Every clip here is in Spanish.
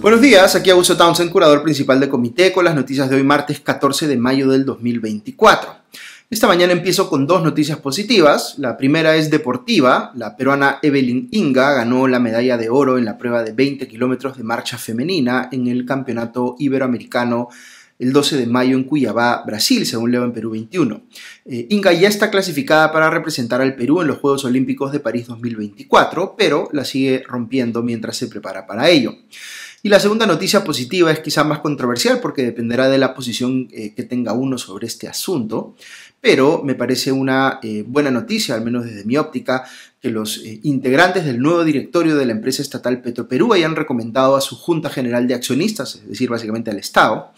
Buenos días, aquí Augusto Townsend, curador principal de Comité, con las noticias de hoy martes 14 de mayo del 2024. Esta mañana empiezo con dos noticias positivas. La primera es deportiva. La peruana Evelyn Inga ganó la medalla de oro en la prueba de 20 kilómetros de marcha femenina en el Campeonato Iberoamericano el 12 de mayo en Cuiabá, Brasil, según leo en Perú 21. Eh, Inga ya está clasificada para representar al Perú en los Juegos Olímpicos de París 2024, pero la sigue rompiendo mientras se prepara para ello. Y la segunda noticia positiva es quizá más controversial porque dependerá de la posición eh, que tenga uno sobre este asunto, pero me parece una eh, buena noticia, al menos desde mi óptica, que los eh, integrantes del nuevo directorio de la empresa estatal Petroperú hayan recomendado a su Junta General de Accionistas, es decir, básicamente al Estado,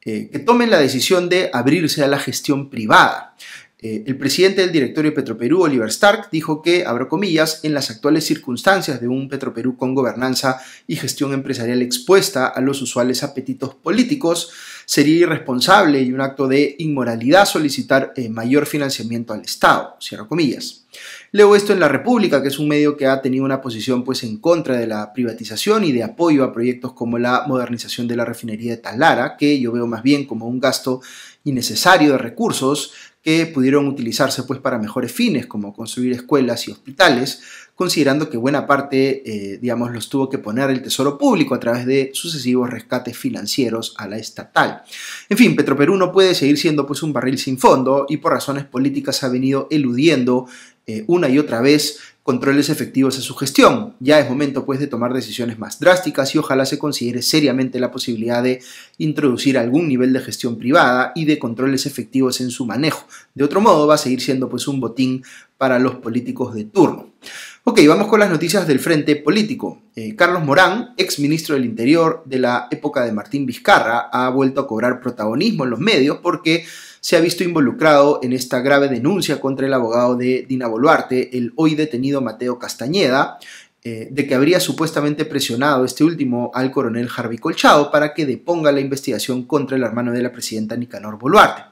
que tomen la decisión de abrirse a la gestión privada. Eh, el presidente del directorio de Petroperú, Oliver Stark, dijo que, abro comillas, en las actuales circunstancias de un Petroperú con gobernanza y gestión empresarial expuesta a los usuales apetitos políticos, sería irresponsable y un acto de inmoralidad solicitar eh, mayor financiamiento al Estado, cierro comillas. Leo esto en La República, que es un medio que ha tenido una posición pues, en contra de la privatización y de apoyo a proyectos como la modernización de la refinería de Talara, que yo veo más bien como un gasto innecesario de recursos que pudieron utilizarse pues para mejores fines como construir escuelas y hospitales, considerando que buena parte, eh, digamos, los tuvo que poner el Tesoro Público a través de sucesivos rescates financieros a la estatal. En fin, Petroperú no puede seguir siendo pues un barril sin fondo y por razones políticas ha venido eludiendo eh, una y otra vez controles efectivos a su gestión. Ya es momento pues de tomar decisiones más drásticas y ojalá se considere seriamente la posibilidad de introducir algún nivel de gestión privada y de controles efectivos en su manejo. De otro modo va a seguir siendo pues un botín para los políticos de turno. Ok, vamos con las noticias del frente político. Eh, Carlos Morán, ex ministro del Interior de la época de Martín Vizcarra, ha vuelto a cobrar protagonismo en los medios porque se ha visto involucrado en esta grave denuncia contra el abogado de Dina Boluarte, el hoy detenido Mateo Castañeda, eh, de que habría supuestamente presionado este último al coronel Harvey Colchado para que deponga la investigación contra el hermano de la presidenta Nicanor Boluarte.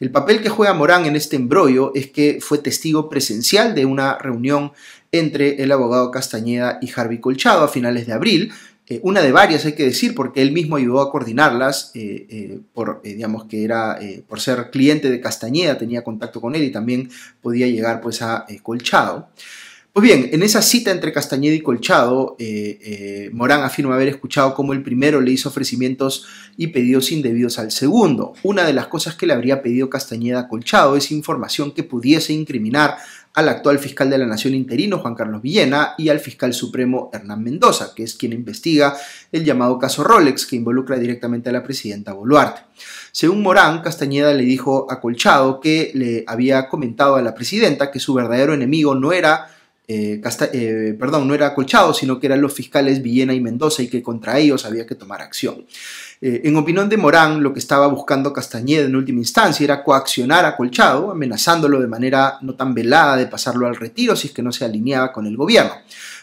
El papel que juega Morán en este embrollo es que fue testigo presencial de una reunión entre el abogado Castañeda y Harvey Colchado a finales de abril, eh, una de varias hay que decir porque él mismo ayudó a coordinarlas, eh, eh, por, digamos que era por ser cliente de Castañeda, tenía contacto con él y también podía llegar pues a Colchado. Pues bien, en esa cita entre Castañeda y Colchado, Morán afirma haber escuchado cómo el primero le hizo ofrecimientos y pedidos indebidos al segundo. Una de las cosas que le habría pedido Castañeda a Colchado es información que pudiese incriminar al actual fiscal de la Nación interino, Juan Carlos Villena, y al fiscal supremo Hernán Mendoza, que es quien investiga el llamado caso Rolex, que involucra directamente a la presidenta Boluarte. Según Morán, Castañeda le dijo a Colchado que le había comentado a la presidenta que su verdadero enemigo no era eh, eh, perdón, no era Colchado, sino que eran los fiscales Villena y Mendoza y que contra ellos había que tomar acción. Eh, en opinión de Morán, lo que estaba buscando Castañeda en última instancia era coaccionar a Colchado, amenazándolo de manera no tan velada de pasarlo al retiro si es que no se alineaba con el gobierno.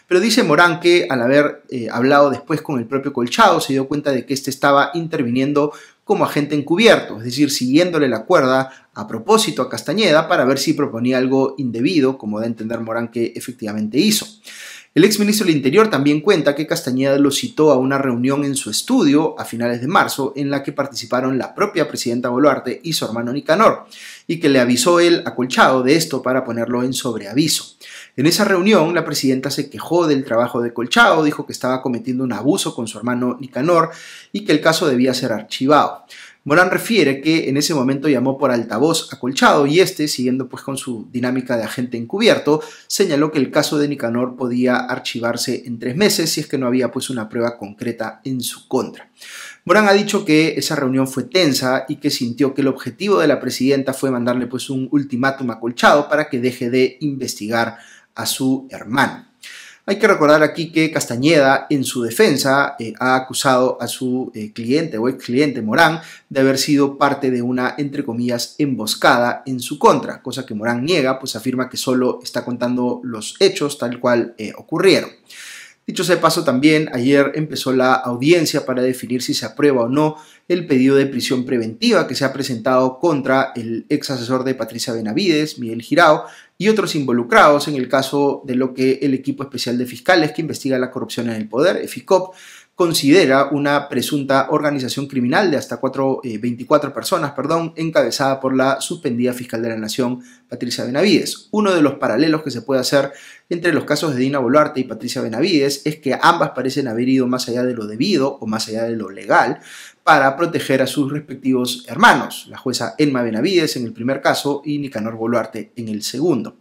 Pero dice Morán que al haber hablado después con el propio Colchado se dio cuenta de que éste estaba interviniendo como agente encubierto, es decir, siguiéndole la cuerda a propósito a Castañeda para ver si proponía algo indebido, como da a entender Morán que efectivamente hizo. El exministro del Interior también cuenta que Castañeda lo citó a una reunión en su estudio a finales de marzo en la que participaron la propia presidenta Boluarte y su hermano Nicanor, y que le avisó él acolchado de esto para ponerlo en sobreaviso. En esa reunión, la presidenta se quejó del trabajo de Colchado, dijo que estaba cometiendo un abuso con su hermano Nicanor y que el caso debía ser archivado. Morán refiere que en ese momento llamó por altavoz a Colchado y este, siguiendo pues con su dinámica de agente encubierto, señaló que el caso de Nicanor podía archivarse en tres meses si es que no había pues una prueba concreta en su contra. Morán ha dicho que esa reunión fue tensa y que sintió que el objetivo de la presidenta fue mandarle pues un ultimátum a Colchado para que deje de investigar a su hermano. Hay que recordar aquí que Castañeda, en su defensa, eh, ha acusado a su eh, cliente o ex cliente Morán de haber sido parte de una, entre comillas, emboscada en su contra, cosa que Morán niega, pues afirma que solo está contando los hechos tal cual eh, ocurrieron. Dicho sea paso también, ayer empezó la audiencia para definir si se aprueba o no el pedido de prisión preventiva que se ha presentado contra el ex asesor de Patricia Benavides, Miguel Girao, y otros involucrados en el caso de lo que el equipo especial de fiscales que investiga la corrupción en el poder, EFICOP, considera una presunta organización criminal de hasta 24 eh, personas, encabezada por la suspendida fiscal de la Nación, Patricia Benavides. Uno de los paralelos que se puede hacer entre los casos de Dina Boluarte y Patricia Benavides es que ambas parecen haber ido más allá de lo debido o más allá de lo legal para proteger a sus respectivos hermanos, la jueza Emma Benavides en el primer caso y Nicanor Boluarte en el segundo.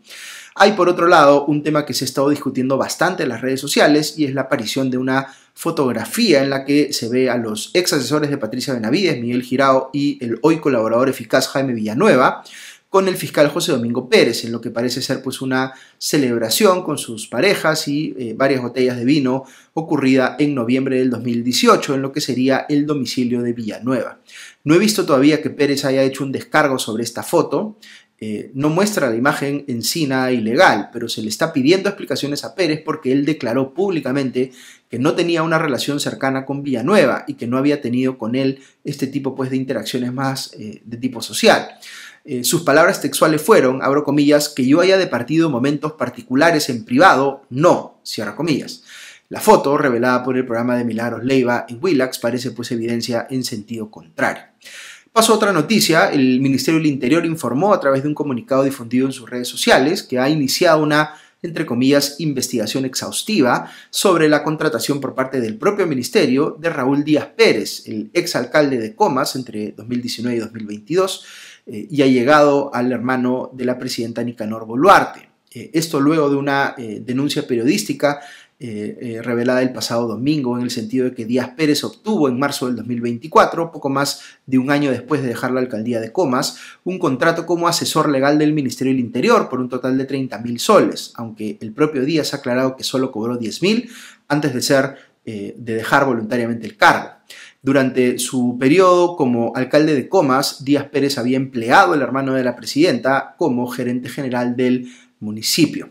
Hay por otro lado un tema que se ha estado discutiendo bastante en las redes sociales y es la aparición de una fotografía en la que se ve a los ex asesores de Patricia Benavides, Miguel Girao y el hoy colaborador eficaz Jaime Villanueva, con el fiscal José Domingo Pérez, en lo que parece ser pues una celebración con sus parejas y eh, varias botellas de vino ocurrida en noviembre del 2018 en lo que sería el domicilio de Villanueva. No he visto todavía que Pérez haya hecho un descargo sobre esta foto, eh, no muestra la imagen en sí nada ilegal, pero se le está pidiendo explicaciones a Pérez porque él declaró públicamente que no tenía una relación cercana con Villanueva y que no había tenido con él este tipo pues, de interacciones más eh, de tipo social. Eh, sus palabras textuales fueron, abro comillas, que yo haya departido momentos particulares en privado, no, cierra comillas. La foto, revelada por el programa de Milagros Leiva en Willax, parece pues evidencia en sentido contrario. Paso a otra noticia. El Ministerio del Interior informó a través de un comunicado difundido en sus redes sociales que ha iniciado una entre comillas, investigación exhaustiva sobre la contratación por parte del propio ministerio de Raúl Díaz Pérez, el exalcalde de Comas entre 2019 y 2022, eh, y ha llegado al hermano de la presidenta Nicanor Boluarte. Eh, esto luego de una eh, denuncia periodística eh, eh, revelada el pasado domingo, en el sentido de que Díaz Pérez obtuvo en marzo del 2024, poco más de un año después de dejar la alcaldía de Comas, un contrato como asesor legal del Ministerio del Interior por un total de 30.000 soles, aunque el propio Díaz ha aclarado que solo cobró 10.000 antes de, ser, eh, de dejar voluntariamente el cargo. Durante su periodo como alcalde de Comas, Díaz Pérez había empleado al hermano de la presidenta como gerente general del municipio.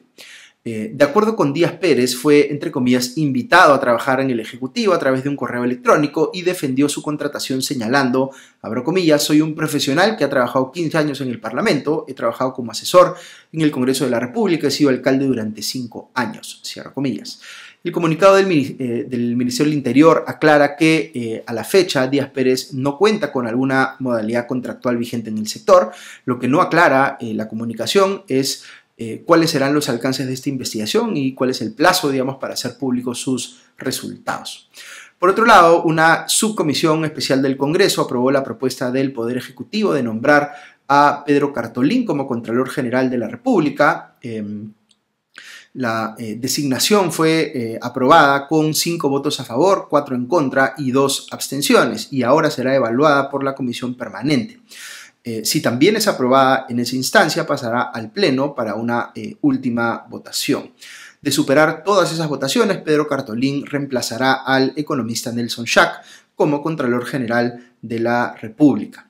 Eh, de acuerdo con Díaz Pérez, fue, entre comillas, invitado a trabajar en el Ejecutivo a través de un correo electrónico y defendió su contratación señalando, abro comillas, soy un profesional que ha trabajado 15 años en el Parlamento, he trabajado como asesor en el Congreso de la República, he sido alcalde durante 5 años, cierro comillas. El comunicado del, eh, Ministerio del Interior aclara que eh, a la fecha Díaz Pérez no cuenta con alguna modalidad contractual vigente en el sector. Lo que no aclara la comunicación es eh, cuáles serán los alcances de esta investigación y cuál es el plazo, digamos, para hacer públicos sus resultados. Por otro lado, una subcomisión especial del Congreso aprobó la propuesta del Poder Ejecutivo de nombrar a Pedro Cartolín como Contralor General de la República. Em, la eh, designación fue eh, aprobada con cinco votos a favor, cuatro en contra y dos abstenciones, y ahora será evaluada por la comisión permanente. Eh, si también es aprobada en esa instancia, pasará al Pleno para una eh, última votación. De superar todas esas votaciones, Pedro Cartolín reemplazará al economista Nelson Schack como Contralor General de la República.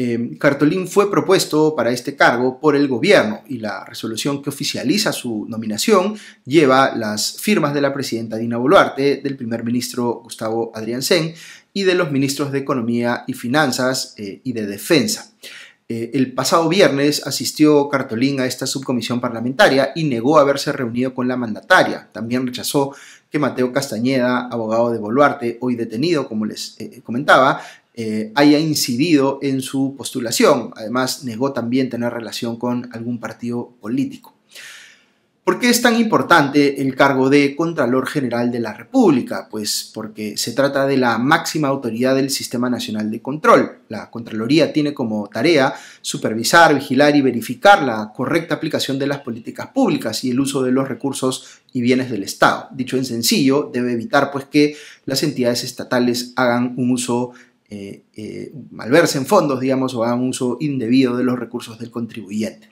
Em, Cartolín fue propuesto para este cargo por el gobierno y la resolución que oficializa su nominación lleva las firmas de la presidenta Dina Boluarte, del primer ministro Gustavo Adrián Zen y de los ministros de Economía y Finanzas eh, y de Defensa. Eh, el pasado viernes asistió Cartolín a esta subcomisión parlamentaria y negó haberse reunido con la mandataria. También rechazó que Mateo Castañeda, abogado de Boluarte, hoy detenido, como les eh, comentaba, eh, haya incidido en su postulación. Además, negó también tener relación con algún partido político. ¿Por qué es tan importante el cargo de Contralor General de la República? Pues porque se trata de la máxima autoridad del Sistema Nacional de Control. La Contraloría tiene como tarea supervisar, vigilar y verificar la correcta aplicación de las políticas públicas y el uso de los recursos y bienes del Estado. Dicho en sencillo, debe evitar pues que las entidades estatales hagan un uso eh, malversen eh, fondos, digamos, o hagan uso indebido de los recursos del contribuyente.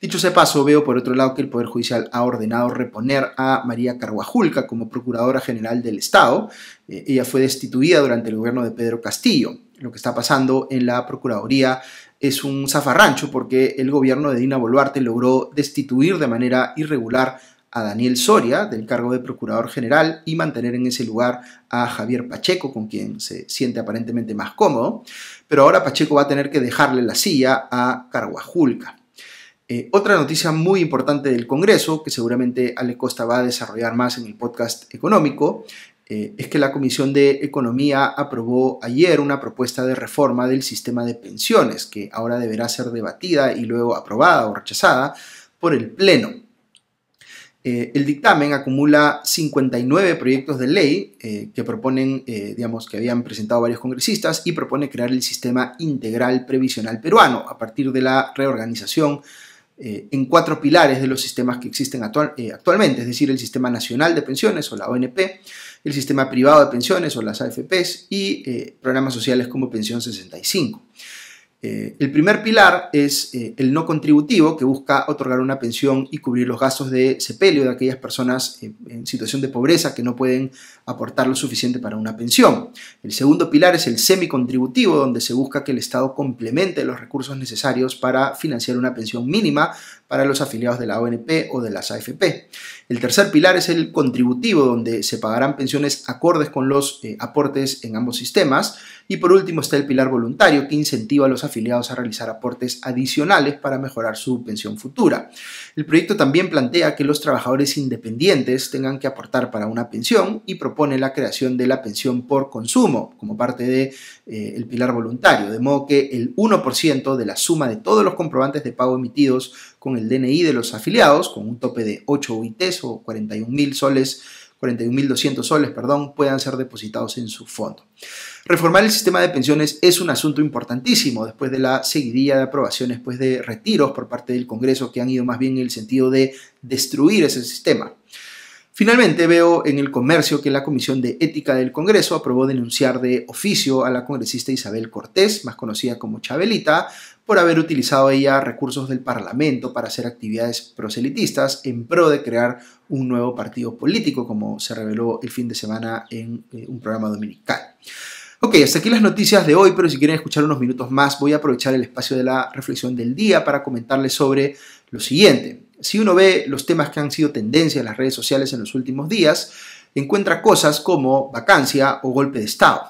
Dicho ese paso, veo por otro lado que el Poder Judicial ha ordenado reponer a María Carguajulca como Procuradora General del Estado. Eh, ella fue destituida durante el gobierno de Pedro Castillo. Lo que está pasando en la Procuraduría es un zafarrancho porque el gobierno de Dina Boluarte logró destituir de manera irregular a Daniel Soria del cargo de Procurador General y mantener en ese lugar a Javier Pacheco, con quien se siente aparentemente más cómodo, pero ahora Pacheco va a tener que dejarle la silla a Carguajulca. Eh, otra noticia muy importante del Congreso, que seguramente Ale Costa va a desarrollar más en el podcast económico, eh, es que la Comisión de Economía aprobó ayer una propuesta de reforma del sistema de pensiones, que ahora deberá ser debatida y luego aprobada o rechazada por el Pleno. Eh, el dictamen acumula 59 proyectos de ley eh, que proponen, eh, digamos, que habían presentado varios congresistas y propone crear el sistema integral previsional peruano a partir de la reorganización en cuatro pilares de los sistemas que existen actualmente, es decir, el sistema nacional de pensiones o la ONP, el sistema privado de pensiones o las AFPs y programas sociales como Pensión 65. Eh, el primer pilar es eh, el no contributivo, que busca otorgar una pensión y cubrir los gastos de sepelio de aquellas personas eh, en situación de pobreza que no pueden aportar lo suficiente para una pensión. El segundo pilar es el semicontributivo, donde se busca que el Estado complemente los recursos necesarios para financiar una pensión mínima para los afiliados de la ONP o de las AFP. El tercer pilar es el contributivo, donde se pagarán pensiones acordes con los eh, aportes en ambos sistemas. Y por último está el pilar voluntario, que incentiva a los afiliados a realizar aportes adicionales para mejorar su pensión futura. El proyecto también plantea que los trabajadores independientes tengan que aportar para una pensión y propone la creación de la pensión por consumo como parte del de, eh, pilar voluntario, de modo que el 1% de la suma de todos los comprobantes de pago emitidos con el DNI de los afiliados, con un tope de 8 UITs o soles 41.200 soles, perdón, puedan ser depositados en su fondo. Reformar el sistema de pensiones es un asunto importantísimo después de la seguidilla de aprobaciones, después pues, de retiros por parte del Congreso que han ido más bien en el sentido de destruir ese sistema. Finalmente, veo en el comercio que la Comisión de Ética del Congreso aprobó denunciar de oficio a la congresista Isabel Cortés, más conocida como Chabelita, por haber utilizado ella recursos del Parlamento para hacer actividades proselitistas en pro de crear un nuevo partido político, como se reveló el fin de semana en eh, un programa dominical. Ok, hasta aquí las noticias de hoy, pero si quieren escuchar unos minutos más, voy a aprovechar el espacio de la reflexión del día para comentarles sobre lo siguiente si uno ve los temas que han sido tendencia en las redes sociales en los últimos días, encuentra cosas como vacancia o golpe de Estado.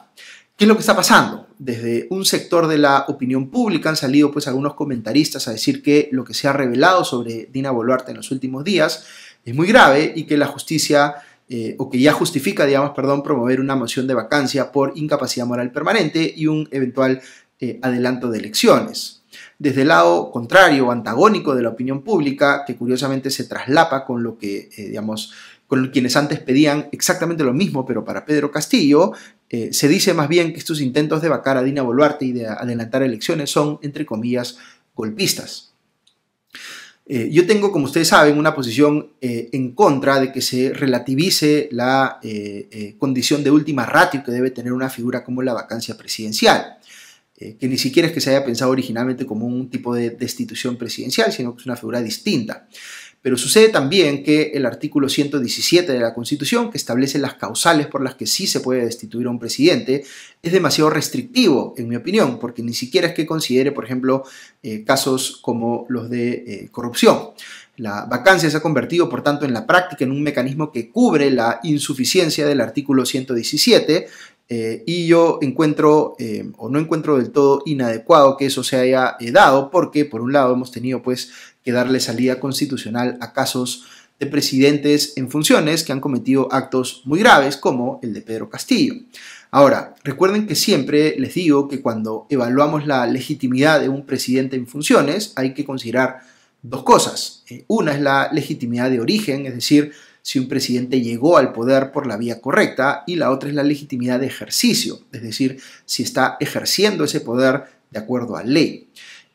¿Qué es lo que está pasando? Desde un sector de la opinión pública han salido pues algunos comentaristas a decir que lo que se ha revelado sobre Dina Boluarte en los últimos días es muy grave y que la justicia eh, o que ya justifica, digamos, perdón, promover una moción de vacancia por incapacidad moral permanente y un eventual eh, adelanto de elecciones desde el lado contrario o antagónico de la opinión pública, que curiosamente se traslapa con lo que, eh, digamos, con quienes antes pedían exactamente lo mismo, pero para Pedro Castillo, eh, se dice más bien que estos intentos de vacar a Dina Boluarte y de adelantar elecciones son, entre comillas, golpistas. Eh, yo tengo, como ustedes saben, una posición en contra de que se relativice la condición de última ratio que debe tener una figura como la vacancia presidencial. Eh, que ni siquiera es que se haya pensado originalmente como un tipo de destitución presidencial, sino que es una figura distinta. Pero sucede también que el artículo 117 de la Constitución, que establece las causales por las que sí se puede destituir a un presidente, es demasiado restrictivo, en mi opinión, porque ni siquiera es que considere, por ejemplo, eh, casos como los de eh, corrupción. La vacancia se ha convertido, por tanto, en la práctica en un mecanismo que cubre la insuficiencia del artículo 117 eh, y yo encuentro eh, o no encuentro del todo inadecuado que eso se haya eh, dado porque por un lado hemos tenido pues que darle salida constitucional a casos de presidentes en funciones que han cometido actos muy graves como el de Pedro Castillo. Ahora, recuerden que siempre les digo que cuando evaluamos la legitimidad de un presidente en funciones hay que considerar dos cosas. una es la legitimidad de origen, es decir, si un presidente llegó al poder por la vía correcta y la otra es la legitimidad de ejercicio, es decir, si está ejerciendo ese poder de acuerdo a ley.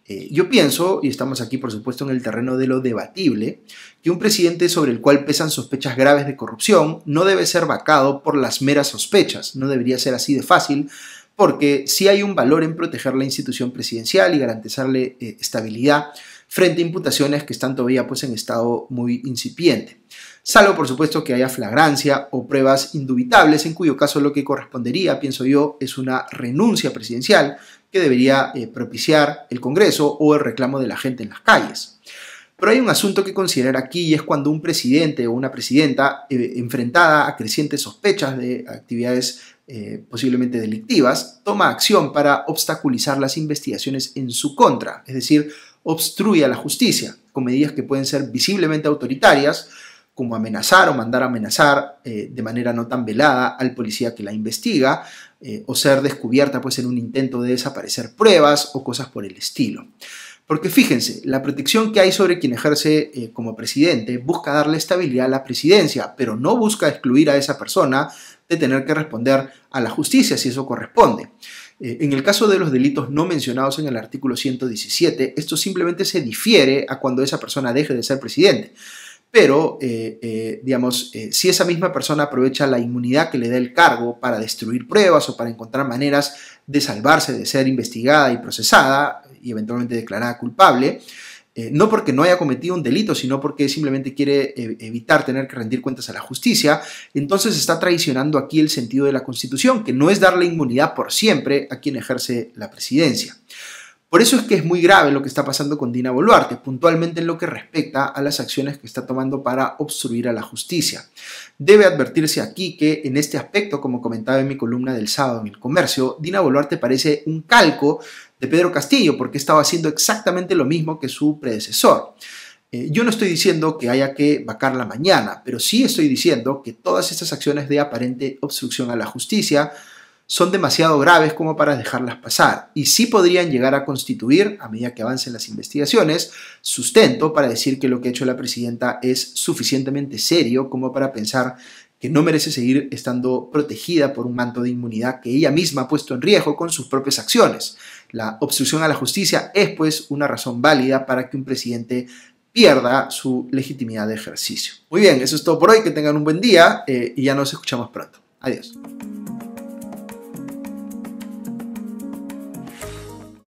Eh, yo pienso, y estamos aquí por supuesto en el terreno de lo debatible, que un presidente sobre el cual pesan sospechas graves de corrupción no debe ser vacado por las meras sospechas, no debería ser así de fácil, porque sí hay un valor en proteger la institución presidencial y garantizarle eh, estabilidad frente a imputaciones que están todavía pues, en estado muy incipiente salvo por supuesto que haya flagrancia o pruebas indubitables, en cuyo caso lo que correspondería, pienso yo, es una renuncia presidencial que debería eh, propiciar el Congreso o el reclamo de la gente en las calles. Pero hay un asunto que considerar aquí y es cuando un presidente o una presidenta eh, enfrentada a crecientes sospechas de actividades eh, posiblemente delictivas, toma acción para obstaculizar las investigaciones en su contra, es decir, obstruye a la justicia con medidas que pueden ser visiblemente autoritarias como amenazar o mandar amenazar eh, de manera no tan velada al policía que la investiga eh, o ser descubierta pues en un intento de desaparecer pruebas o cosas por el estilo. Porque fíjense, la protección que hay sobre quien ejerce eh, como presidente busca darle estabilidad a la presidencia, pero no busca excluir a esa persona de tener que responder a la justicia si eso corresponde. en el caso de los delitos no mencionados en el artículo 117, esto simplemente se difiere a cuando esa persona deje de ser presidente pero eh, eh, digamos, eh, si esa misma persona aprovecha la inmunidad que le da el cargo para destruir pruebas o para encontrar maneras de salvarse de ser investigada y procesada y eventualmente declarada culpable, no porque no haya cometido un delito, sino porque simplemente quiere evitar tener que rendir cuentas a la justicia, entonces está traicionando aquí el sentido de la Constitución, que no es darle inmunidad por siempre a quien ejerce la presidencia. Por eso es que es muy grave lo que está pasando con Dina Boluarte, puntualmente en lo que respecta a las acciones que está tomando para obstruir a la justicia. Debe advertirse aquí que en este aspecto, como comentaba en mi columna del sábado en el comercio, Dina Boluarte parece un calco de Pedro Castillo porque estaba haciendo exactamente lo mismo que su predecesor. Eh, yo no estoy diciendo que haya que vacar la mañana, pero sí estoy diciendo que todas estas acciones de aparente obstrucción a la justicia son demasiado graves como para dejarlas pasar y sí podrían llegar a constituir, a medida que avancen las investigaciones, sustento para decir que lo que ha hecho la presidenta es suficientemente serio como para pensar que no merece seguir estando protegida por un manto de inmunidad que ella misma ha puesto en riesgo con sus propias acciones. La obstrucción a la justicia es pues una razón válida para que un presidente pierda su legitimidad de ejercicio. Muy bien, eso es todo por hoy, que tengan un buen día eh, y ya nos escuchamos pronto. Adiós.